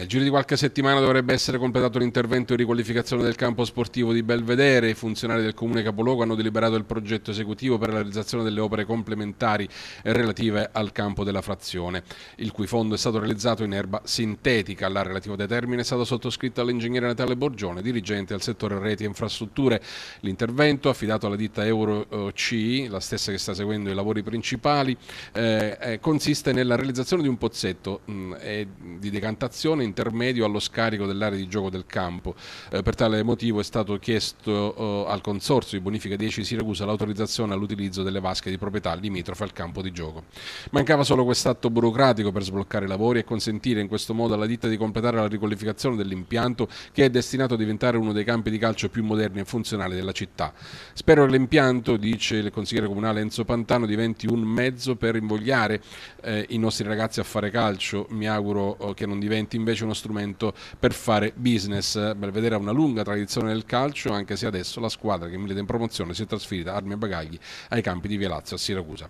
Nel giro di qualche settimana dovrebbe essere completato l'intervento di riqualificazione del campo sportivo di Belvedere. I funzionari del comune capoluogo hanno deliberato il progetto esecutivo per la realizzazione delle opere complementari relative al campo della frazione, il cui fondo è stato realizzato in erba sintetica. La relativa determine è stata sottoscritta all'ingegnere Natale Borgione, dirigente al settore reti e infrastrutture. L'intervento, affidato alla ditta Euro eh, C, la stessa che sta seguendo i lavori principali, eh, eh consiste nella realizzazione di un pozzetto mh, di decantazione intermedio allo scarico dell'area di gioco del campo. Eh, per tale motivo è stato chiesto eh, al Consorzio di Bonifica 10 Siracusa l'autorizzazione all'utilizzo delle vasche di proprietà limitrofe al campo di gioco. Mancava solo quest'atto burocratico per sbloccare i lavori e consentire in questo modo alla ditta di completare la riqualificazione dell'impianto che è destinato a diventare uno dei campi di calcio più moderni e funzionali della città. Spero che l'impianto, dice il consigliere comunale Enzo Pantano, diventi un mezzo per invogliare eh, i nostri ragazzi a fare calcio. Mi auguro eh, che non diventi invece invece uno strumento per fare business. Belvedere ha una lunga tradizione nel calcio, anche se adesso la squadra che milita in promozione si è trasferita armi e bagagli ai campi di Via Lazio a Siracusa.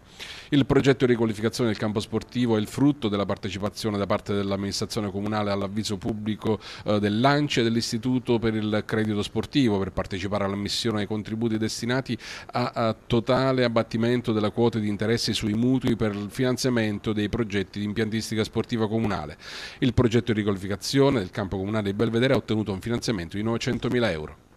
Il progetto di riqualificazione del campo sportivo è il frutto della partecipazione da parte dell'amministrazione comunale all'avviso pubblico eh, del dell'ANCE e dell'Istituto per il Credito Sportivo per partecipare all'ammissione ai contributi destinati a, a totale abbattimento della quota di interessi sui mutui per il finanziamento dei progetti di impiantistica sportiva comunale. Il progetto di riqualificazione del campo comunale di Belvedere ha ottenuto un finanziamento di 900.000 euro.